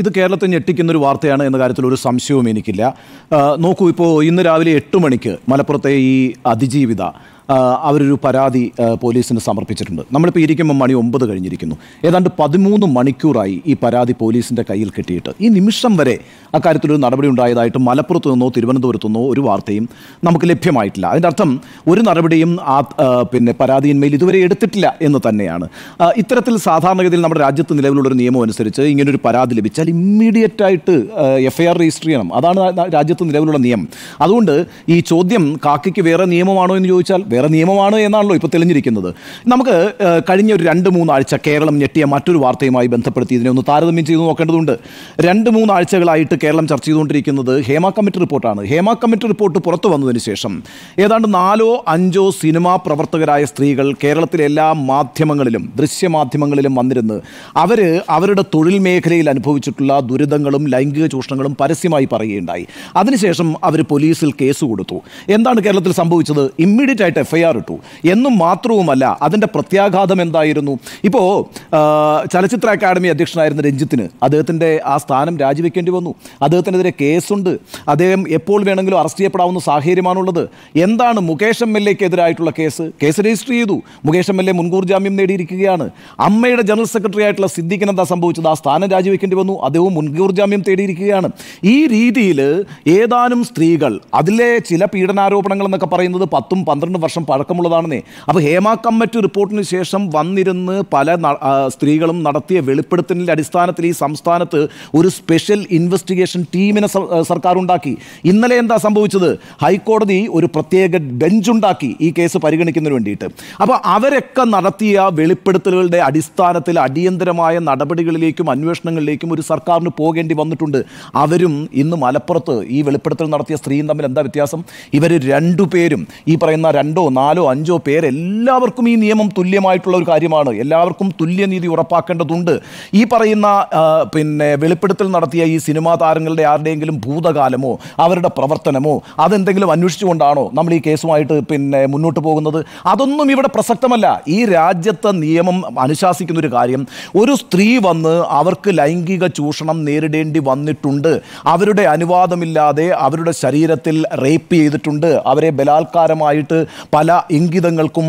ഇത് കേരളത്തെ ഞെട്ടിക്കുന്ന ഒരു വാർത്തയാണ് എന്ന കാര്യത്തിൽ ഒരു സംശയവും എനിക്കില്ല നോക്കൂ ഇപ്പോൾ ഇന്ന് രാവിലെ എട്ട് മണിക്ക് മലപ്പുറത്തെ ഈ അതിജീവിത അവരൊരു പരാതി പോലീസിന് സമർപ്പിച്ചിട്ടുണ്ട് നമ്മളിപ്പോൾ ഇരിക്കുമ്പോൾ മണി ഒമ്പത് കഴിഞ്ഞിരിക്കുന്നു ഏതാണ്ട് പതിമൂന്ന് മണിക്കൂറായി ഈ പരാതി പോലീസിൻ്റെ കയ്യിൽ കിട്ടിയിട്ട് ഈ നിമിഷം വരെ അക്കാര്യത്തിലൊരു നടപടി ഉണ്ടായതായിട്ട് മലപ്പുറത്തു നിന്നോ തിരുവനന്തപുരത്തു നിന്നോ ഒരു വാർത്തയും നമുക്ക് ലഭ്യമായിട്ടില്ല അതിൻ്റെ അർത്ഥം ഒരു നടപടിയും ആ പിന്നെ പരാതിയിന്മേൽ ഇതുവരെ എടുത്തിട്ടില്ല എന്ന് തന്നെയാണ് ഇത്തരത്തിൽ സാധാരണഗതിയിൽ നമ്മുടെ രാജ്യത്ത് നിലവിലുള്ളൊരു നിയമം അനുസരിച്ച് ഇങ്ങനൊരു പരാതി ലഭിച്ചാൽ ഇമ്മീഡിയറ്റായിട്ട് എഫ് ഐ ആർ രജിസ്റ്റർ ചെയ്യണം അതാണ് രാജ്യത്ത് നിലവിലുള്ള നിയമം അതുകൊണ്ട് ഈ ചോദ്യം കാക്കയ്ക്ക് വേറെ നിയമമാണോ എന്ന് ചോദിച്ചാൽ വേറെ നിയമമാണ് എന്നാണല്ലോ ഇപ്പോൾ തെളിഞ്ഞിരിക്കുന്നത് നമുക്ക് കഴിഞ്ഞ ഒരു രണ്ട് മൂന്നാഴ്ച കേരളം ഞെട്ടിയ മറ്റൊരു വാർത്തയുമായി ബന്ധപ്പെടുത്തി ഇതിനെ ഒന്ന് താരതമ്യം ചെയ്ത് നോക്കേണ്ടതുണ്ട് രണ്ട് മൂന്നാഴ്ചകളായിട്ട് കേരളം ചർച്ച ചെയ്തുകൊണ്ടിരിക്കുന്നത് ഹേമ കമ്മിറ്റി റിപ്പോർട്ടാണ് ഹേമ കമ്മിറ്റി റിപ്പോർട്ട് പുറത്തു വന്നതിന് ശേഷം ഏതാണ്ട് നാലോ അഞ്ചോ സിനിമാ പ്രവർത്തകരായ സ്ത്രീകൾ കേരളത്തിലെ എല്ലാ മാധ്യമങ്ങളിലും ദൃശ്യമാധ്യമങ്ങളിലും വന്നിരുന്ന് അവർ അവരുടെ തൊഴിൽ മേഖലയിൽ അനുഭവിച്ചിട്ടുള്ള ദുരിതങ്ങളും ലൈംഗിക ചൂഷണങ്ങളും പരസ്യമായി പറയുകയുണ്ടായി അതിനുശേഷം അവർ പോലീസിൽ കേസ് കൊടുത്തു എന്താണ് കേരളത്തിൽ സംഭവിച്ചത് ഇമ്മീഡിയറ്റ് ആയിട്ട് എഫ്ഐആർ ഇട്ടു എന്നും മാത്രവുമല്ല അതിൻ്റെ പ്രത്യാഘാതം എന്തായിരുന്നു ഇപ്പോൾ ചലച്ചിത്ര അക്കാദമി അധ്യക്ഷനായിരുന്ന രഞ്ജിത്തിന് അദ്ദേഹത്തിൻ്റെ ആ സ്ഥാനം രാജിവെക്കേണ്ടി വന്നു അദ്ദേഹത്തിനെതിരെ കേസുണ്ട് അദ്ദേഹം എപ്പോൾ വേണമെങ്കിലും അറസ്റ്റ് ചെയ്യപ്പെടാവുന്ന സാഹചര്യമാണുള്ളത് എന്താണ് മുകേഷ് എം എൽ എക്കെതിരായിട്ടുള്ള കേസ് കേസ് രജിസ്റ്റർ ചെയ്തു മുകേഷ് എം എൽ എ മുൻകൂർ ജാമ്യം നേടിയിരിക്കുകയാണ് അമ്മയുടെ ജനറൽ സെക്രട്ടറി ആയിട്ടുള്ള സിദ്ദിഖിന് എന്താ സംഭവിച്ചത് ആ സ്ഥാനം രാജിവെക്കേണ്ടി വന്നു അദ്ദേഹവും മുൻകൂർ ജാമ്യം തേടിയിരിക്കുകയാണ് ഈ രീതിയിൽ ഏതാനും സ്ത്രീകൾ അതിലെ ചില പീഡനാരോപണങ്ങൾ എന്നൊക്കെ പറയുന്നത് പത്തും പന്ത്രണ്ടും വർഷം വർഷം പഴക്കമുള്ളതാണെന്നേ അപ്പോൾ ഹേമ കമ്മിറ്റി റിപ്പോർട്ടിന് ശേഷം വന്നിരുന്ന് പല സ്ത്രീകളും നടത്തിയ വെളിപ്പെടുത്തലിൻ്റെ അടിസ്ഥാനത്തിൽ ഈ സംസ്ഥാനത്ത് ഒരു സ്പെഷ്യൽ ഇൻവെസ്റ്റിഗേഷൻ ടീമിനെ സർക്കാർ ഉണ്ടാക്കി ഇന്നലെ എന്താ സംഭവിച്ചത് ഹൈക്കോടതി ഒരു പ്രത്യേക ബെഞ്ചുണ്ടാക്കി ഈ കേസ് പരിഗണിക്കുന്നതിന് വേണ്ടിയിട്ട് അപ്പോൾ അവരൊക്കെ നടത്തിയ വെളിപ്പെടുത്തലുകളുടെ അടിസ്ഥാനത്തിൽ അടിയന്തരമായ നടപടികളിലേക്കും അന്വേഷണങ്ങളിലേക്കും ഒരു സർക്കാരിന് പോകേണ്ടി വന്നിട്ടുണ്ട് അവരും ഇന്ന് മലപ്പുറത്ത് ഈ വെളിപ്പെടുത്തൽ നടത്തിയ സ്ത്രീയും തമ്മിൽ എന്താ വ്യത്യാസം ഇവർ രണ്ടുപേരും ഈ പറയുന്ന രണ്ടോ നാലോ അഞ്ചോ പേരെല്ലാവർക്കും എല്ലാവർക്കും ഈ നിയമം തുല്യമായിട്ടുള്ള ഒരു കാര്യമാണ് എല്ലാവർക്കും തുല്യനീതി ഉറപ്പാക്കേണ്ടതുണ്ട് ഈ പറയുന്ന പിന്നെ വെളിപ്പെടുത്തൽ നടത്തിയ ഈ സിനിമാ താരങ്ങളുടെ ആരുടെയെങ്കിലും ഭൂതകാലമോ അവരുടെ പ്രവർത്തനമോ അതെന്തെങ്കിലും അന്വേഷിച്ചുകൊണ്ടാണോ നമ്മൾ ഈ കേസുമായിട്ട് പിന്നെ മുന്നോട്ട് പോകുന്നത് അതൊന്നും ഇവിടെ പ്രസക്തമല്ല ഈ രാജ്യത്തെ നിയമം അനുശാസിക്കുന്ന ഒരു കാര്യം ഒരു സ്ത്രീ വന്ന് അവർക്ക് ലൈംഗിക ചൂഷണം നേരിടേണ്ടി വന്നിട്ടുണ്ട് അവരുടെ അനുവാദമില്ലാതെ അവരുടെ ശരീരത്തിൽ റേപ്പ് ചെയ്തിട്ടുണ്ട് അവരെ ബലാത്കാരമായിട്ട് പല ഇംഗിതങ്ങൾക്കും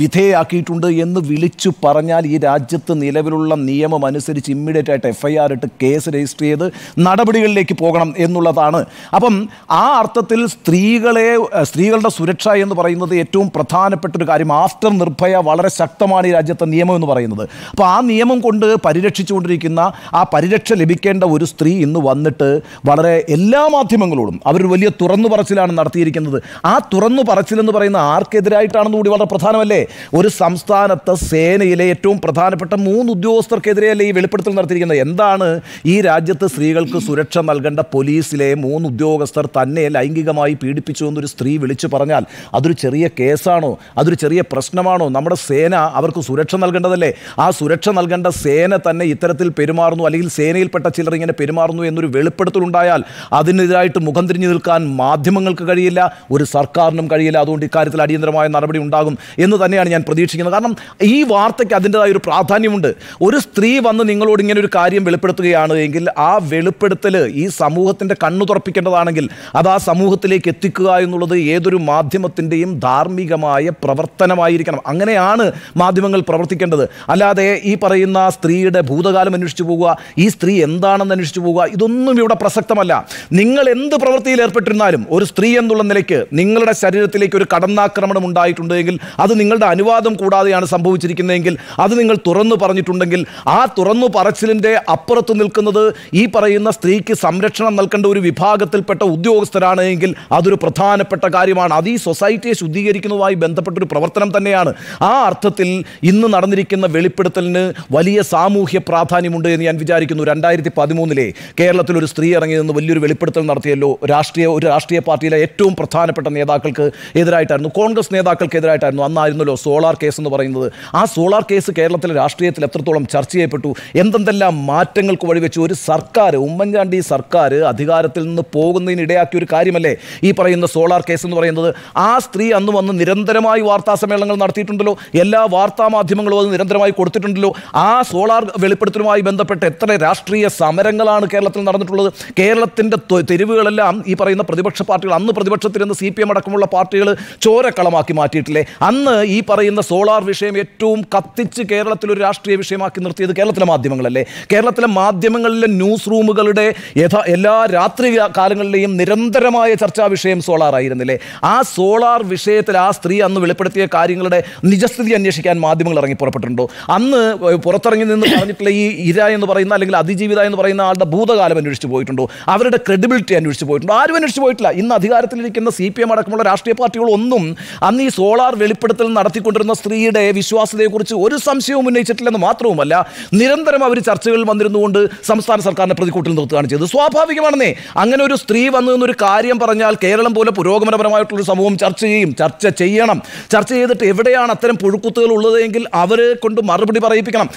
വിധേയാക്കിയിട്ടുണ്ട് എന്ന് വിളിച്ചു പറഞ്ഞാൽ ഈ രാജ്യത്ത് നിലവിലുള്ള നിയമം അനുസരിച്ച് ഇമ്മീഡിയറ്റ് ആയിട്ട് എഫ് ഐ ആർ ഇട്ട് കേസ് രജിസ്റ്റർ ചെയ്ത് നടപടികളിലേക്ക് പോകണം എന്നുള്ളതാണ് അപ്പം ആ അർത്ഥത്തിൽ സ്ത്രീകളെ സ്ത്രീകളുടെ സുരക്ഷ എന്ന് പറയുന്നത് ഏറ്റവും പ്രധാനപ്പെട്ട ഒരു കാര്യം ആഫ്റ്റർ നിർഭയ വളരെ ശക്തമാണ് ഈ രാജ്യത്തെ നിയമം എന്ന് പറയുന്നത് അപ്പോൾ ആ നിയമം കൊണ്ട് പരിരക്ഷിച്ചുകൊണ്ടിരിക്കുന്ന ആ പരിരക്ഷ ലഭിക്കേണ്ട ഒരു സ്ത്രീ ഇന്ന് വന്നിട്ട് വളരെ എല്ലാ മാധ്യമങ്ങളോടും അവർ വലിയ തുറന്നു പറച്ചിലാണ് നടത്തിയിരിക്കുന്നത് ആ തുറന്നു പറച്ചിലെന്ന് പറയുന്ന ആർ ആർക്കെതിരായിട്ടാണെന്ന് കൂടി വളരെ പ്രധാനമല്ലേ ഒരു സംസ്ഥാനത്ത് സേനയിലെ ഏറ്റവും പ്രധാനപ്പെട്ട മൂന്ന് ഉദ്യോഗസ്ഥർക്കെതിരെയല്ലേ ഈ വെളിപ്പെടുത്തൽ നടത്തിയിരിക്കുന്നത് എന്താണ് ഈ രാജ്യത്ത് സ്ത്രീകൾക്ക് സുരക്ഷ നൽകേണ്ട പോലീസിലെ മൂന്ന് ഉദ്യോഗസ്ഥർ തന്നെ ലൈംഗികമായി പീഡിപ്പിച്ചു എന്നൊരു സ്ത്രീ വിളിച്ചു പറഞ്ഞാൽ അതൊരു ചെറിയ കേസാണോ അതൊരു ചെറിയ പ്രശ്നമാണോ നമ്മുടെ സേന അവർക്ക് സുരക്ഷ നൽകേണ്ടതല്ലേ ആ സുരക്ഷ നൽകേണ്ട സേന തന്നെ ഇത്തരത്തിൽ പെരുമാറുന്നു അല്ലെങ്കിൽ സേനയിൽപ്പെട്ട ചിലർ ഇങ്ങനെ പെരുമാറുന്നു എന്നൊരു വെളിപ്പെടുത്തലുണ്ടായാൽ അതിനെതിരായിട്ട് മുഖം തിരിഞ്ഞു നിൽക്കാൻ മാധ്യമങ്ങൾക്ക് കഴിയില്ല ഒരു സർക്കാരിനും കഴിയില്ല അതുകൊണ്ട് ഇക്കാര്യത്തിൽ അടിയന്തരമായ നടപടി ഉണ്ടാകും എന്ന് തന്നെയാണ് ഞാൻ പ്രതീക്ഷിക്കുന്നത് കാരണം ഈ വാർത്തയ്ക്ക് അതിൻ്റെതായ ഒരു പ്രാധാന്യമുണ്ട് ഒരു സ്ത്രീ വന്ന് നിങ്ങളോട് ഇങ്ങനെ ഒരു കാര്യം വെളിപ്പെടുത്തുകയാണ് എങ്കിൽ ആ വെളിപ്പെടുത്തൽ ഈ സമൂഹത്തിൻ്റെ കണ്ണു തുറപ്പിക്കേണ്ടതാണെങ്കിൽ അത് ആ സമൂഹത്തിലേക്ക് എത്തിക്കുക എന്നുള്ളത് ഏതൊരു മാധ്യമത്തിൻ്റെയും ധാർമ്മികമായ പ്രവർത്തനമായിരിക്കണം അങ്ങനെയാണ് മാധ്യമങ്ങൾ പ്രവർത്തിക്കേണ്ടത് അല്ലാതെ ഈ പറയുന്ന സ്ത്രീയുടെ ഭൂതകാലം അന്വേഷിച്ചു പോകുക ഈ സ്ത്രീ എന്താണെന്ന് അന്വേഷിച്ചു പോകുക ഇതൊന്നും ഇവിടെ പ്രസക്തമല്ല നിങ്ങൾ എന്ത് പ്രവൃത്തിയിൽ ഏർപ്പെട്ടിരുന്നാലും ഒരു സ്ത്രീ എന്നുള്ള നിലയ്ക്ക് നിങ്ങളുടെ ശരീരത്തിലേക്ക് ഒരു കടന്നാക്ക ആക്രമണം ഉണ്ടായിട്ടുണ്ടെങ്കിൽ അത് നിങ്ങളുടെ അനുവാദം കൂടാതെയാണ് സംഭവിച്ചിരിക്കുന്നതെങ്കിൽ അത് നിങ്ങൾ തുറന്നു പറഞ്ഞിട്ടുണ്ടെങ്കിൽ ആ തുറന്നു പറച്ചിലിൻ്റെ അപ്പുറത്ത് നിൽക്കുന്നത് ഈ പറയുന്ന സ്ത്രീക്ക് സംരക്ഷണം നൽകേണ്ട ഒരു വിഭാഗത്തിൽപ്പെട്ട ഉദ്യോഗസ്ഥരാണ് എങ്കിൽ അതൊരു പ്രധാനപ്പെട്ട കാര്യമാണ് അത് ഈ സൊസൈറ്റിയെ ശുദ്ധീകരിക്കുന്നതുമായി ഒരു പ്രവർത്തനം തന്നെയാണ് ആ അർത്ഥത്തിൽ ഇന്ന് നടന്നിരിക്കുന്ന വെളിപ്പെടുത്തലിന് വലിയ സാമൂഹ്യ പ്രാധാന്യമുണ്ട് എന്ന് ഞാൻ വിചാരിക്കുന്നു രണ്ടായിരത്തി പതിമൂന്നിലെ കേരളത്തിൽ ഒരു സ്ത്രീ ഇറങ്ങി നിന്ന് വലിയൊരു വെളിപ്പെടുത്തൽ നടത്തിയല്ലോ രാഷ്ട്രീയ ഒരു രാഷ്ട്രീയ പാർട്ടിയിലെ ഏറ്റവും പ്രധാനപ്പെട്ട നേതാക്കൾക്ക് എതിരായിട്ടായിരുന്നു കോൺഗ്രസ് നേതാക്കൾക്കെതിരായിട്ടായിരുന്നു അന്നായിരുന്നല്ലോ സോളാർ കേസ് എന്ന് പറയുന്നത് ആ സോളാർ കേസ് കേരളത്തിലെ രാഷ്ട്രീയത്തിൽ എത്രത്തോളം ചർച്ച ചെയ്യപ്പെട്ടു എന്തെന്തെല്ലാം മാറ്റങ്ങൾക്ക് വഴിവെച്ചു ഒരു സർക്കാർ ഉമ്മൻചാണ്ടി സർക്കാർ അധികാരത്തിൽ നിന്ന് പോകുന്നതിന് ഇടയാക്കിയ ഒരു കാര്യമല്ലേ ഈ പറയുന്ന സോളാർ കേസ് എന്ന് പറയുന്നത് ആ സ്ത്രീ അന്ന് വന്ന് നിരന്തരമായി വാർത്താ സമ്മേളനങ്ങൾ നടത്തിയിട്ടുണ്ടല്ലോ എല്ലാ വാർത്താ മാധ്യമങ്ങളും അത് നിരന്തരമായി കൊടുത്തിട്ടുണ്ടല്ലോ ആ സോളാർ വെളിപ്പെടുത്തലുമായി ബന്ധപ്പെട്ട് എത്ര രാഷ്ട്രീയ സമരങ്ങളാണ് കേരളത്തിൽ നടന്നിട്ടുള്ളത് കേരളത്തിൻ്റെ തെരുവുകളെല്ലാം ഈ പറയുന്ന പ്രതിപക്ഷ പാർട്ടികൾ അന്ന് നിന്ന് സി പി എം അടക്കമുള്ള പാർട്ടികൾ ചോര കളമാക്കി മാറ്റിയിട്ടില്ലേ അന്ന് ഈ പറയുന്ന സോളാർ വിഷയം ഏറ്റവും കത്തിച്ച് കേരളത്തിൽ ഒരു രാഷ്ട്രീയ വിഷയമാക്കി നിർത്തിയത് കേരളത്തിലെ മാധ്യമങ്ങളല്ലേ കേരളത്തിലെ മാധ്യമങ്ങളിലെ ന്യൂസ് റൂമുകളുടെ യഥാ എല്ലാ രാത്രി കാലങ്ങളിലെയും നിരന്തരമായ ചർച്ചാ വിഷയം സോളാർ ആയിരുന്നില്ലേ ആ സോളാർ വിഷയത്തിൽ ആ സ്ത്രീ അന്ന് വെളിപ്പെടുത്തിയ കാര്യങ്ങളുടെ നിജസ്ഥിതി അന്വേഷിക്കാൻ മാധ്യമങ്ങൾ ഇറങ്ങി പുറപ്പെട്ടിട്ടുണ്ടോ അന്ന് പുറത്തിറങ്ങി നിന്ന് പറഞ്ഞിട്ടുള്ള ഈ ഇര എന്ന് പറയുന്ന അല്ലെങ്കിൽ അതിജീവിത എന്ന് പറയുന്ന ആളുടെ ഭൂതകാലം അന്വേഷിച്ച് പോയിട്ടുണ്ടോ അവരുടെ ക്രെഡിബിലിറ്റി അന്വേഷിച്ച് പോയിട്ടുണ്ടോ ആരും അന്വേഷിച്ച് പോയിട്ടില്ല ഇന്ന് അധികാരത്തിലിരിക്കുന്ന സി പി എം അടക്കമുള്ള രാഷ്ട്രീയ പാർട്ടികളൊന്നും അന്ന് ഈ സോളാർ വെളിപ്പെടുത്തൽ നടത്തിക്കൊണ്ടിരുന്ന സ്ത്രീയുടെ വിശ്വാസത്തെക്കുറിച്ച് ഒരു സംശയവും ഉന്നയിച്ചിട്ടില്ലെന്ന് മാത്രവുമല്ല നിരന്തരം അവർ ചർച്ചകളിൽ വന്നിരുന്നുകൊണ്ട് സംസ്ഥാന സർക്കാരിനെ പ്രതികൂട്ടിൽ നിർത്തുകയാണ് ചെയ്തത് സ്വാഭാവികമാണെന്നേ അങ്ങനെ ഒരു സ്ത്രീ വന്നു എന്നൊരു കാര്യം പറഞ്ഞാൽ കേരളം പോലെ പുരോഗമനപരമായിട്ടുള്ളൊരു സമൂഹം ചർച്ച ചെയ്യും ചർച്ച ചെയ്യണം ചർച്ച ചെയ്തിട്ട് എവിടെയാണ് അത്തരം പുഴുക്കുത്തുകൾ ഉള്ളതെങ്കിൽ അവരെ കൊണ്ട് മറുപടി പറയിപ്പിക്കണം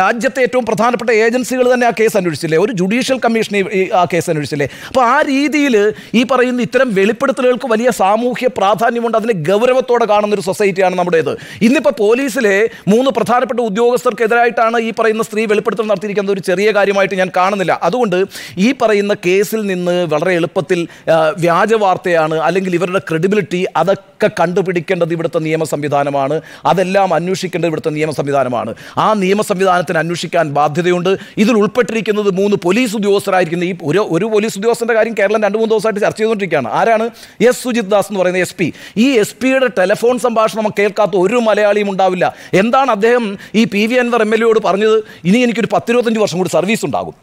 രാജ്യത്തെ ഏറ്റവും പ്രധാനപ്പെട്ട ഏജൻസികൾ തന്നെ ആ കേസ് അന്വേഷിച്ചില്ലേ ഒരു ജുഡീഷ്യൽ കമ്മീഷൻ ആ കേസ് അന്വേഷിച്ചില്ലേ അപ്പോൾ ആ രീതിയിൽ ഈ പറയുന്ന ഇത്തരം വെളിപ്പെടുത്തലുകൾക്ക് വലിയ സാമൂഹ്യ പ്രാധാന്യമുണ്ട് അതിന് ഗൗരവത്തോടെ കാണുന്ന ഒരു സൊസൈറ്റിയാണ് നമ്മുടേത് ഇന്നിപ്പോൾ പോലീസിലെ മൂന്ന് പ്രധാനപ്പെട്ട ഉദ്യോഗസ്ഥർക്കെതിരായിട്ടാണ് ഈ പറയുന്ന സ്ത്രീ വെളിപ്പെടുത്തൽ നടത്തിയിരിക്കുന്നത് ഒരു ചെറിയ കാര്യമായിട്ട് ഞാൻ കാണുന്നില്ല അതുകൊണ്ട് ഈ പറയുന്ന കേസിൽ നിന്ന് വളരെ എളുപ്പത്തിൽ വ്യാജ വാർത്തയാണ് അല്ലെങ്കിൽ ഇവരുടെ ക്രെഡിബിലിറ്റി അതൊക്കെ കണ്ടുപിടിക്കേണ്ടത് ഇവിടുത്തെ നിയമ സംവിധാനമാണ് അതെല്ലാം അന്വേഷിക്കേണ്ടത് ഇവിടുത്തെ നിയമ സംവിധാനമാണ് ആ നിയമ സംവിധാനത്തിന് അന്വേഷിക്കാൻ ബാധ്യതയുണ്ട് ഇതിൽ ഉൾപ്പെട്ടിരിക്കുന്നത് മൂന്ന് പോലീസ് ഉദ്യോഗസ്ഥരായിരിക്കുന്ന ഈ ഒരു ഒരു പോലീസ് ഉദ്യോഗസ്ഥൻ്റെ കാര്യം കേരളം രണ്ട് മൂന്ന് ദിവസമായിട്ട് ചർച്ച ചെയ്തുകൊണ്ടിരിക്കുകയാണ് ആരാണ് എസ് സുജിത് ദാസ് എന്ന് പറയുന്ന എസ് പി ഈ എസ് പിയുടെ ടെലിഫോൺ സംഭാഷണം കേൾക്കാത്ത ഒരു മലയാളിയും ഉണ്ടാവില്ല എന്താണ് അദ്ദേഹം ഈ P V Anvar M L എയോട് പറഞ്ഞത് ഇനി എനിക്കൊരു പത്തിരുപത്തഞ്ച് വർഷം കൂടി സർവീസ് ഉണ്ടാകും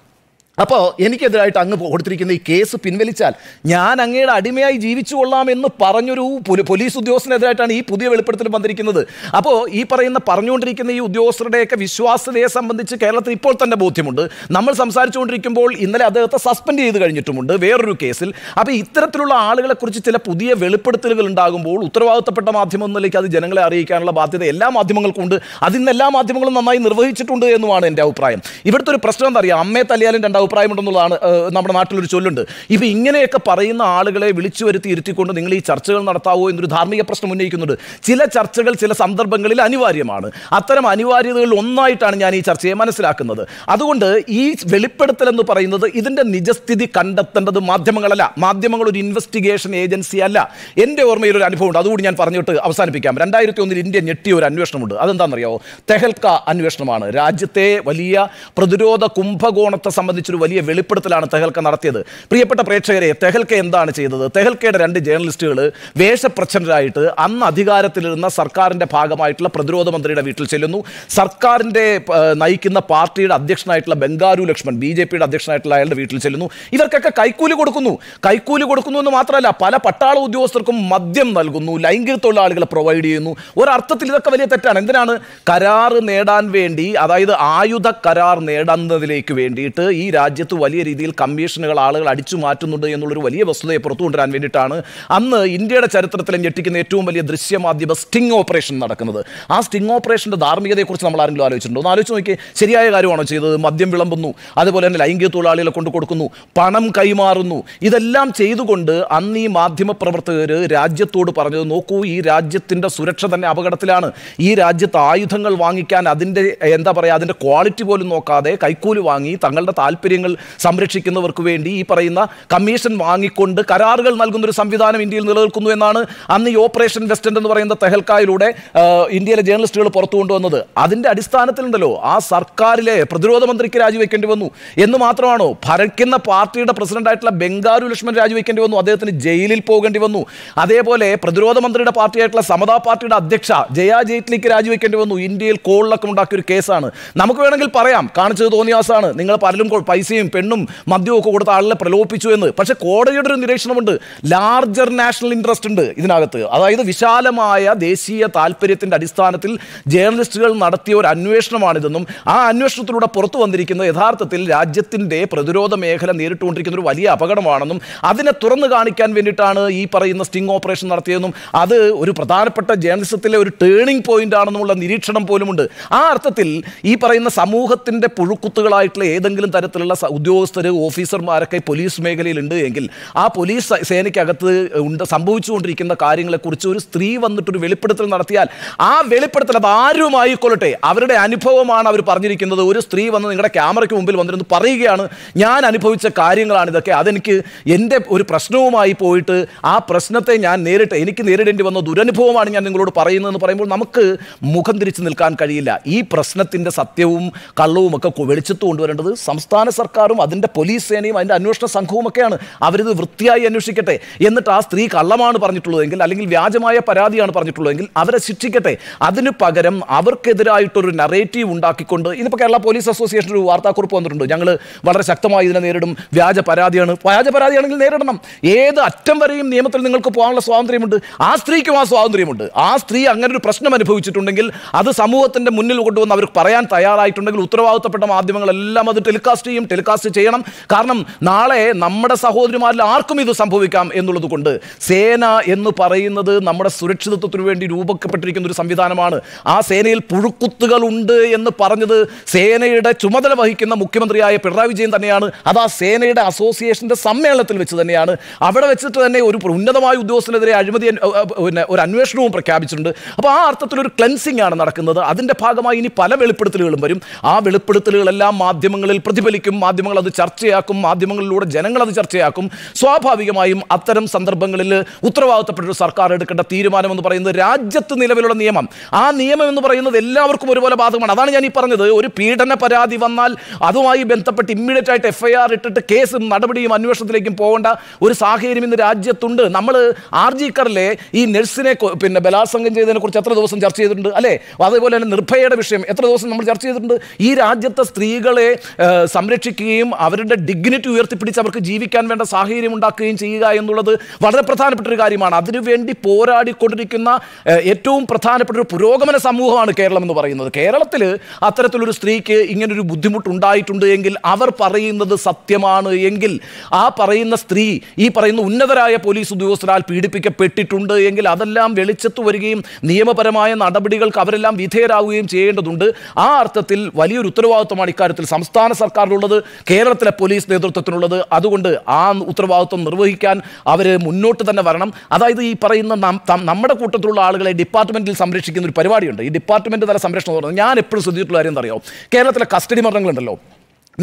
അപ്പോൾ എനിക്കെതിരായിട്ട് അങ്ങ് കൊടുത്തിരിക്കുന്ന ഈ കേസ് പിൻവലിച്ചാൽ ഞാൻ അങ്ങയുടെ അടിമയായി ജീവിച്ചു കൊള്ളാം എന്ന് പറഞ്ഞൊരു പോലീസ് ഉദ്യോഗസ്ഥനെതിരായിട്ടാണ് ഈ പുതിയ വെളിപ്പെടുത്തൽ വന്നിരിക്കുന്നത് അപ്പോൾ ഈ പറയുന്ന പറഞ്ഞുകൊണ്ടിരിക്കുന്ന ഈ ഉദ്യോഗസ്ഥരുടെയൊക്കെ വിശ്വാസ്യതയെ സംബന്ധിച്ച് കേരളത്തിൽ ഇപ്പോൾ തന്നെ ബോധ്യമുണ്ട് നമ്മൾ സംസാരിച്ചുകൊണ്ടിരിക്കുമ്പോൾ ഇന്നലെ അദ്ദേഹത്തെ സസ്പെൻഡ് ചെയ്ത് കഴിഞ്ഞിട്ടുമുണ്ട് വേറൊരു കേസിൽ അപ്പോൾ ഇത്തരത്തിലുള്ള ആളുകളെക്കുറിച്ച് ചില പുതിയ വെളിപ്പെടുത്തലുകൾ ഉണ്ടാകുമ്പോൾ ഉത്തരവാദിത്തപ്പെട്ട മാധ്യമം എന്നിലേക്ക് അത് ജനങ്ങളെ അറിയിക്കാനുള്ള ബാധ്യത എല്ലാ മാധ്യമങ്ങൾക്കും ഉണ്ട് അതിന്ന് എല്ലാ മാധ്യമങ്ങളും നന്നായി നിർവഹിച്ചിട്ടുണ്ട് എന്നുമാണ് എൻ്റെ അഭിപ്രായം ഇവിടുത്തെ ഒരു പ്രശ്നം എന്താ പറയുക അമ്മയെ തലയാലും രണ്ടാമത് അഭിപ്രായമുണ്ടെന്നുള്ളതാണ് നമ്മുടെ നാട്ടിലൊരു ചൊല്ലുണ്ട് ഇപ്പം ഇങ്ങനെയൊക്കെ പറയുന്ന ആളുകളെ വിളിച്ചു വരുത്തി ഇരുത്തിക്കൊണ്ട് നിങ്ങൾ ഈ ചർച്ചകൾ നടത്താവോ എന്നൊരു ധാർമ്മിക പ്രശ്നം ഉന്നയിക്കുന്നുണ്ട് ചില ചർച്ചകൾ ചില സന്ദർഭങ്ങളിൽ അനിവാര്യമാണ് അത്തരം അനിവാര്യതകളിൽ ഒന്നായിട്ടാണ് ഞാൻ ഈ ചർച്ചയെ മനസ്സിലാക്കുന്നത് അതുകൊണ്ട് ഈ വെളിപ്പെടുത്തൽ എന്ന് പറയുന്നത് ഇതിൻ്റെ നിജസ്ഥിതി കണ്ടെത്തേണ്ടത് മാധ്യമങ്ങളല്ല മാധ്യമങ്ങൾ ഒരു ഇൻവെസ്റ്റിഗേഷൻ ഏജൻസി അല്ല എൻ്റെ ഓർമ്മയിൽ ഒരു അനുഭവം ഉണ്ട് അതുകൂടി ഞാൻ പറഞ്ഞിട്ട് അവസാനിപ്പിക്കാം രണ്ടായിരത്തി ഒന്നിൽ ഇന്ത്യ ഞെട്ടിയ ഒരു അന്വേഷണമുണ്ട് അതെന്താണെന്നറിയാമോ തെഹൽക്ക അന്വേഷണമാണ് രാജ്യത്തെ വലിയ പ്രതിരോധ കുംഭകോണത്തെ സംബന്ധിച്ചൊരു ഒരു വലിയ വെളിപ്പെടുത്തലാണ് തെഹൽക്ക നടത്തിയത് പ്രിയപ്പെട്ട പ്രേക്ഷകരെ തെഹൽക്ക എന്താണ് ചെയ്തത് തെഹൽക്കയുടെ രണ്ട് ജേർണലിസ്റ്റുകൾ വേഷപ്രച്ഛന്നരായിട്ട് അന്ന് അധികാരത്തിലിരുന്ന സർക്കാരിൻ്റെ ഭാഗമായിട്ടുള്ള പ്രതിരോധ മന്ത്രിയുടെ വീട്ടിൽ ചെല്ലുന്നു സർക്കാരിൻ്റെ നയിക്കുന്ന പാർട്ടിയുടെ അധ്യക്ഷനായിട്ടുള്ള ബംഗാരു ലക്ഷ്മൺ ബി ജെ പിയുടെ അധ്യക്ഷനായിട്ടുള്ള അയാളുടെ വീട്ടിൽ ചെല്ലുന്നു ഇവർക്കൊക്കെ കൈക്കൂലി കൊടുക്കുന്നു കൈക്കൂലി കൊടുക്കുന്നു എന്ന് മാത്രമല്ല പല പട്ടാള ഉദ്യോഗസ്ഥർക്കും മദ്യം നൽകുന്നു ലൈംഗിക തൊഴിലാളികളെ പ്രൊവൈഡ് ചെയ്യുന്നു ഒരർത്ഥത്തിൽ ഇതൊക്കെ വലിയ തെറ്റാണ് എന്തിനാണ് കരാറ് നേടാൻ വേണ്ടി അതായത് ആയുധ കരാർ നേടുന്നതിലേക്ക് വേണ്ടിയിട്ട് ഈ രാജ്യത്ത് വലിയ രീതിയിൽ കമ്മീഷനുകൾ ആളുകൾ അടിച്ചു മാറ്റുന്നുണ്ട് എന്നുള്ളൊരു വലിയ വസ്തുതയെ പുറത്തു കൊണ്ടുവരാൻ വേണ്ടിയിട്ടാണ് അന്ന് ഇന്ത്യയുടെ ചരിത്രത്തിലെ ഞെട്ടിക്കുന്ന ഏറ്റവും വലിയ ദൃശ്യമാധ്യമ സ്റ്റിംഗ് ഓപ്പറേഷൻ നടക്കുന്നത് ആ സ്റ്റിംഗ് ഓപ്പറേഷൻ്റെ ധാർമ്മികതയെക്കുറിച്ച് നമ്മൾ ആരെങ്കിലും ആലോചിച്ചിട്ടുണ്ടോ ഒന്ന് ആലോചിച്ച് നോക്കി ശരിയായ കാര്യമാണോ ചെയ്തത് മദ്യം വിളമ്പുന്നു അതുപോലെ തന്നെ ലൈംഗിക തൊഴിലാളികളെ കൊണ്ട് കൊടുക്കുന്നു പണം കൈമാറുന്നു ഇതെല്ലാം ചെയ്തുകൊണ്ട് അന്ന് ഈ മാധ്യമപ്രവർത്തകർ രാജ്യത്തോട് പറഞ്ഞത് നോക്കൂ ഈ രാജ്യത്തിൻ്റെ സുരക്ഷ തന്നെ അപകടത്തിലാണ് ഈ രാജ്യത്ത് ആയുധങ്ങൾ വാങ്ങിക്കാൻ അതിൻ്റെ എന്താ പറയുക അതിൻ്റെ ക്വാളിറ്റി പോലും നോക്കാതെ കൈക്കൂലി വാങ്ങി തങ്ങളുടെ താല്പര്യം കാര്യങ്ങൾ സംരക്ഷിക്കുന്നവർക്ക് വേണ്ടി ഈ പറയുന്ന കമ്മീഷൻ വാങ്ങിക്കൊണ്ട് കരാറുകൾ നൽകുന്ന ഒരു സംവിധാനം ഇന്ത്യയിൽ നിലനിൽക്കുന്നു എന്നാണ് അന്ന് ഈ ഓപ്പറേഷൻ വെസ്റ്റൻ്റ് എന്ന് പറയുന്ന തെഹൽക്കായിലൂടെ ഇന്ത്യയിലെ ജേർണലിസ്റ്റുകൾ പുറത്തു കൊണ്ടുവന്നത് അതിൻ്റെ അടിസ്ഥാനത്തിലുണ്ടല്ലോ ആ സർക്കാരിലെ പ്രതിരോധ മന്ത്രിക്ക് രാജിവെക്കേണ്ടി വന്നു എന്ന് മാത്രമാണോ ഭരിക്കുന്ന പാർട്ടിയുടെ പ്രസിഡന്റായിട്ടുള്ള ബംഗാരു ലക്ഷ്മൺ രാജിവെക്കേണ്ടി വന്നു അദ്ദേഹത്തിന് ജയിലിൽ പോകേണ്ടി വന്നു അതേപോലെ പ്രതിരോധ മന്ത്രിയുടെ പാർട്ടിയായിട്ടുള്ള സമതാ പാർട്ടിയുടെ അധ്യക്ഷ ജയാ ജെയ്റ്റ്ലിക്ക് രാജിവെക്കേണ്ടി വന്നു ഇന്ത്യയിൽ കോളിലൊക്കെ ഉണ്ടാക്കിയ ഒരു കേസാണ് നമുക്ക് വേണമെങ്കിൽ പറയാം കാണിച്ചത് തോന്നിയാസാണ് നിങ്ങൾ പലരും പൈസ പൈസയും പെണ്ണും മദ്യവും ഒക്കെ കൊടുത്ത ആളിനെ പ്രലോഭിപ്പിച്ചു എന്ന് പക്ഷേ കോടതിയുടെ ഒരു നിരീക്ഷണമുണ്ട് ലാർജർ നാഷണൽ ഇൻട്രസ്റ്റ് ഉണ്ട് ഇതിനകത്ത് അതായത് വിശാലമായ ദേശീയ താല്പര്യത്തിൻ്റെ അടിസ്ഥാനത്തിൽ ജേർണലിസ്റ്റുകൾ നടത്തിയ ഒരു അന്വേഷണമാണിതെന്നും ആ അന്വേഷണത്തിലൂടെ പുറത്തു വന്നിരിക്കുന്ന യഥാർത്ഥത്തിൽ രാജ്യത്തിൻ്റെ പ്രതിരോധ മേഖല നേരിട്ടുകൊണ്ടിരിക്കുന്ന ഒരു വലിയ അപകടമാണെന്നും അതിനെ തുറന്നു കാണിക്കാൻ വേണ്ടിയിട്ടാണ് ഈ പറയുന്ന സ്റ്റിംഗ് ഓപ്പറേഷൻ നടത്തിയതെന്നും അത് ഒരു പ്രധാനപ്പെട്ട ജേർണലിസത്തിലെ ഒരു ടേണിംഗ് പോയിന്റ് ആണെന്നുള്ള നിരീക്ഷണം പോലുമുണ്ട് ആ അർത്ഥത്തിൽ ഈ പറയുന്ന സമൂഹത്തിന്റെ പുഴുക്കുത്തുകളായിട്ടുള്ള ഏതെങ്കിലും തരത്തിലുള്ള ഉള്ള ഉദ്യോഗസ്ഥർ ഓഫീസർമാരൊക്കെ പോലീസ് മേഖലയിലുണ്ട് എങ്കിൽ ആ പോലീസ് സേനയ്ക്കകത്ത് ഉണ്ട് സംഭവിച്ചുകൊണ്ടിരിക്കുന്ന കാര്യങ്ങളെക്കുറിച്ച് ഒരു സ്ത്രീ വന്നിട്ടൊരു വെളിപ്പെടുത്തൽ നടത്തിയാൽ ആ വെളിപ്പെടുത്തൽ അത് ആരുമായിക്കൊള്ളട്ടെ അവരുടെ അനുഭവമാണ് അവർ പറഞ്ഞിരിക്കുന്നത് ഒരു സ്ത്രീ വന്ന് നിങ്ങളുടെ ക്യാമറയ്ക്ക് മുമ്പിൽ വന്നിരുന്ന് പറയുകയാണ് ഞാൻ അനുഭവിച്ച കാര്യങ്ങളാണ് ഇതൊക്കെ അതെനിക്ക് എൻ്റെ ഒരു പ്രശ്നവുമായി പോയിട്ട് ആ പ്രശ്നത്തെ ഞാൻ നേരിട്ട് എനിക്ക് നേരിടേണ്ടി വന്ന ദുരനുഭവമാണ് ഞാൻ നിങ്ങളോട് പറയുന്നതെന്ന് പറയുമ്പോൾ നമുക്ക് മുഖം തിരിച്ചു നിൽക്കാൻ കഴിയില്ല ഈ പ്രശ്നത്തിൻ്റെ സത്യവും കള്ളവും ഒക്കെ വെളിച്ചത്ത് കൊണ്ടുവരേണ്ടത് സംസ്ഥാന സർക്കാരും അതിൻ്റെ പോലീസ് സേനയും അതിൻ്റെ അന്വേഷണ സംഘവുമൊക്കെയാണ് അവരിത് വൃത്തിയായി അന്വേഷിക്കട്ടെ എന്നിട്ട് ആ സ്ത്രീ കള്ളമാണ് പറഞ്ഞിട്ടുള്ളതെങ്കിൽ അല്ലെങ്കിൽ വ്യാജമായ പരാതിയാണ് പറഞ്ഞിട്ടുള്ളതെങ്കിൽ അവരെ ശിക്ഷിക്കട്ടെ അതിന് പകരം അവർക്കെതിരായിട്ടൊരു നറേറ്റീവ് ഉണ്ടാക്കിക്കൊണ്ട് ഇതിപ്പോൾ കേരള പോലീസ് അസോസിയേഷൻ ഒരു വാർത്താക്കുറിപ്പ് വന്നിട്ടുണ്ട് ഞങ്ങൾ വളരെ ശക്തമായി ഇതിനെ നേരിടും വ്യാജ പരാതിയാണ് വ്യാജ പരാതിയാണെങ്കിൽ നേരിടണം ഏത് അറ്റം വരെയും നിയമത്തിൽ നിങ്ങൾക്ക് പോകാനുള്ള സ്വാതന്ത്ര്യമുണ്ട് ആ സ്ത്രീക്കും ആ സ്വാതന്ത്ര്യമുണ്ട് ആ സ്ത്രീ അങ്ങനെ ഒരു പ്രശ്നം അനുഭവിച്ചിട്ടുണ്ടെങ്കിൽ അത് സമൂഹത്തിൻ്റെ മുന്നിൽ കൊണ്ടുവന്ന് അവർ പറയാൻ തയ്യാറായിട്ടുണ്ടെങ്കിൽ ഉത്തരവാദിത്തപ്പെട്ട മാധ്യമങ്ങളെല്ലാം അത് ടെലികാസ്റ്റ് ചെയ്യും തീർച്ചയായും ടെലികാസ്റ്റ് ചെയ്യണം കാരണം നാളെ നമ്മുടെ സഹോദരിമാരിൽ ആർക്കും ഇത് സംഭവിക്കാം എന്നുള്ളത് കൊണ്ട് സേന എന്ന് പറയുന്നത് നമ്മുടെ സുരക്ഷിതത്വത്തിനു വേണ്ടി രൂപപ്പെട്ടിരിക്കുന്ന ഒരു സംവിധാനമാണ് ആ സേനയിൽ പുഴുക്കുത്തുകളുണ്ട് എന്ന് പറഞ്ഞത് സേനയുടെ ചുമതല വഹിക്കുന്ന മുഖ്യമന്ത്രിയായ പിണറായി വിജയൻ തന്നെയാണ് അത് ആ സേനയുടെ അസോസിയേഷൻ്റെ സമ്മേളനത്തിൽ വെച്ച് തന്നെയാണ് അവിടെ വെച്ചിട്ട് തന്നെ ഒരു ഉന്നതമായ ഉദ്യോഗസ്ഥനെതിരെ അഴിമതി പിന്നെ ഒരു അന്വേഷണവും പ്രഖ്യാപിച്ചിട്ടുണ്ട് അപ്പോൾ ആ അർത്ഥത്തിൽ ഒരു ക്ലൻസിംഗ് ആണ് നടക്കുന്നത് അതിൻ്റെ ഭാഗമായി ഇനി പല വെളിപ്പെടുത്തലുകളും വരും ആ വെളിപ്പെടുത്തലുകളെല്ലാം മാധ്യമങ്ങളിൽ പ്രതിഫലിക്കും ചെയ്യും മാധ്യമങ്ങൾ അത് ചർച്ചയാക്കും മാധ്യമങ്ങളിലൂടെ ജനങ്ങൾ അത് ചർച്ചയാക്കും സ്വാഭാവികമായും അത്തരം സന്ദർഭങ്ങളിൽ ഉത്തരവാദിത്തപ്പെട്ടൊരു ഒരു സർക്കാർ എടുക്കേണ്ട തീരുമാനം എന്ന് പറയുന്നത് രാജ്യത്ത് നിലവിലുള്ള നിയമം ആ നിയമം എന്ന് പറയുന്നത് എല്ലാവർക്കും ഒരുപോലെ ബാധകമാണ് അതാണ് ഞാൻ ഈ പറഞ്ഞത് ഒരു പീഡന പരാതി വന്നാൽ അതുമായി ബന്ധപ്പെട്ട് ഇമ്മീഡിയറ്റ് ആയിട്ട് എഫ്ഐആർ ഇട്ടിട്ട് കേസും നടപടിയും അന്വേഷണത്തിലേക്കും പോകേണ്ട ഒരു സാഹചര്യം ഇന്ന് രാജ്യത്തുണ്ട് നമ്മൾ ആർ ജി കറിലെ ഈ നഴ്സിനെ പിന്നെ ബലാത്സംഗം ചെയ്തതിനെ കുറിച്ച് എത്ര ദിവസം ചർച്ച ചെയ്തിട്ടുണ്ട് അല്ലേ അതേപോലെ തന്നെ നിർഭയയുടെ വിഷയം എത്ര ദിവസം നമ്മൾ ചർച്ച ചെയ്തിട്ടുണ്ട് ഈ രാജ്യത്തെ സ്ത്രീകളെ സംരക്ഷിക്കുക സംരക്ഷിക്കുകയും അവരുടെ ഡിഗ്നിറ്റി ഉയർത്തിപ്പിടിച്ച് അവർക്ക് ജീവിക്കാൻ വേണ്ട സാഹചര്യം ഉണ്ടാക്കുകയും ചെയ്യുക എന്നുള്ളത് വളരെ പ്രധാനപ്പെട്ട ഒരു കാര്യമാണ് അതിനുവേണ്ടി പോരാടിക്കൊണ്ടിരിക്കുന്ന ഏറ്റവും പ്രധാനപ്പെട്ട ഒരു പുരോഗമന സമൂഹമാണ് കേരളം എന്ന് പറയുന്നത് കേരളത്തിൽ അത്തരത്തിലൊരു സ്ത്രീക്ക് ഇങ്ങനൊരു ബുദ്ധിമുട്ടുണ്ടായിട്ടുണ്ട് എങ്കിൽ അവർ പറയുന്നത് സത്യമാണ് എങ്കിൽ ആ പറയുന്ന സ്ത്രീ ഈ പറയുന്ന ഉന്നതരായ പോലീസ് ഉദ്യോഗസ്ഥരാൽ പീഡിപ്പിക്കപ്പെട്ടിട്ടുണ്ട് എങ്കിൽ അതെല്ലാം വെളിച്ചത്ത് വരികയും നിയമപരമായ നടപടികൾക്ക് അവരെല്ലാം വിധേയരാകുകയും ചെയ്യേണ്ടതുണ്ട് ആ അർത്ഥത്തിൽ വലിയൊരു ഉത്തരവാദിത്വമാണ് ഇക്കാര്യത്തിൽ സംസ്ഥാന സർക്കാരിലുള്ളത് കേരളത്തിലെ പോലീസ് നേതൃത്വത്തിനുള്ളത് അതുകൊണ്ട് ആ ഉത്തരവാദിത്വം നിർവഹിക്കാൻ അവർ മുന്നോട്ട് തന്നെ വരണം അതായത് ഈ പറയുന്ന നമ്മുടെ കൂട്ടത്തിലുള്ള ആളുകളെ ഡിപ്പാർട്ട്മെൻറ്റിൽ സംരക്ഷിക്കുന്ന ഒരു പരിപാടിയുണ്ട് ഈ ഡിപ്പാർട്ട്മെൻറ്റ് തല സംരക്ഷണം ഞാൻ എപ്പോഴും ശ്രദ്ധിച്ചിട്ടുള്ള കാര്യം അറിയാം കേരളത്തിലെ കസ്റ്റഡി മരണങ്ങളുണ്ടല്ലോ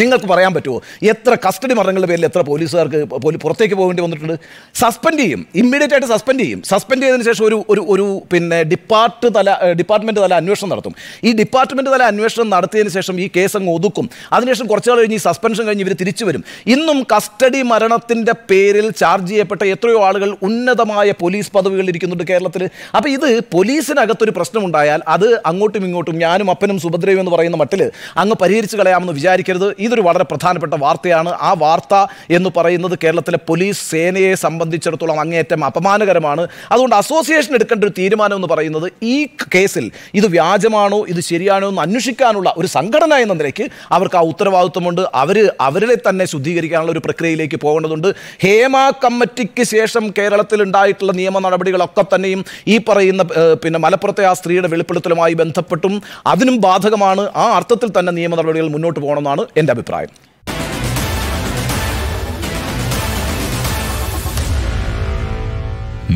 നിങ്ങൾക്ക് പറയാൻ പറ്റുമോ എത്ര കസ്റ്റഡി മരണങ്ങളുടെ പേരിൽ എത്ര പോലീസുകാർക്ക് പുറത്തേക്ക് പോകേണ്ടി വന്നിട്ടുണ്ട് സസ്പെൻഡ് ചെയ്യും ഇമ്മീഡിയറ്റ് ആയിട്ട് സസ്പെൻഡ് ചെയ്യും സസ്പെൻഡ് ചെയ്തതിന് ശേഷം ഒരു ഒരു ഒരു പിന്നെ ഡിപ്പാർട്ട് തല ഡിപ്പാർട്ട്മെൻറ്റ് തല അന്വേഷണം നടത്തും ഈ ഡിപ്പാർട്ട്മെൻറ്റ് തല അന്വേഷണം നടത്തിയതിന് ശേഷം ഈ കേസ് അങ്ങ് ഒതുക്കും അതിനുശേഷം കുറച്ച് നാൾ കഴിഞ്ഞ് ഈ സസ്പെൻഷൻ കഴിഞ്ഞ് ഇവർ തിരിച്ചു വരും ഇന്നും കസ്റ്റഡി മരണത്തിൻ്റെ പേരിൽ ചാർജ് ചെയ്യപ്പെട്ട എത്രയോ ആളുകൾ ഉന്നതമായ പോലീസ് പദവികളിൽ ഇരിക്കുന്നുണ്ട് കേരളത്തിൽ അപ്പോൾ ഇത് പോലീസിനകത്തൊരു പ്രശ്നമുണ്ടായാൽ അത് അങ്ങോട്ടും ഇങ്ങോട്ടും ഞാനും അപ്പനും സുഭദ്രയും എന്ന് പറയുന്ന മട്ടിൽ അങ്ങ് പരിഹരിച്ച് കളയാമെന്ന് വിചാരിക്കരുത് ഇതൊരു വളരെ പ്രധാനപ്പെട്ട വാർത്തയാണ് ആ വാർത്ത എന്ന് പറയുന്നത് കേരളത്തിലെ പോലീസ് സേനയെ സംബന്ധിച്ചിടത്തോളം അങ്ങേയറ്റം അപമാനകരമാണ് അതുകൊണ്ട് അസോസിയേഷൻ എടുക്കേണ്ട ഒരു തീരുമാനം എന്ന് പറയുന്നത് ഈ കേസിൽ ഇത് വ്യാജമാണോ ഇത് ശരിയാണോ എന്ന് അന്വേഷിക്കാനുള്ള ഒരു സംഘടന എന്ന നിലയ്ക്ക് അവർക്ക് ആ ഉത്തരവാദിത്വമുണ്ട് അവർ അവരെ തന്നെ ശുദ്ധീകരിക്കാനുള്ള ഒരു പ്രക്രിയയിലേക്ക് പോകേണ്ടതുണ്ട് ഹേമ കമ്മിറ്റിക്ക് ശേഷം കേരളത്തിൽ ഉണ്ടായിട്ടുള്ള നിയമ നടപടികളൊക്കെ തന്നെയും ഈ പറയുന്ന പിന്നെ മലപ്പുറത്തെ ആ സ്ത്രീയുടെ വെളിപ്പെടുത്തലുമായി ബന്ധപ്പെട്ടും അതിനും ബാധകമാണ് ആ അർത്ഥത്തിൽ തന്നെ നിയമ നടപടികൾ മുന്നോട്ട് പോകണമെന്നാണ് എൻ്റെ എൻ്റെ അഭിപ്രായം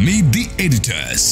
Meet the editors.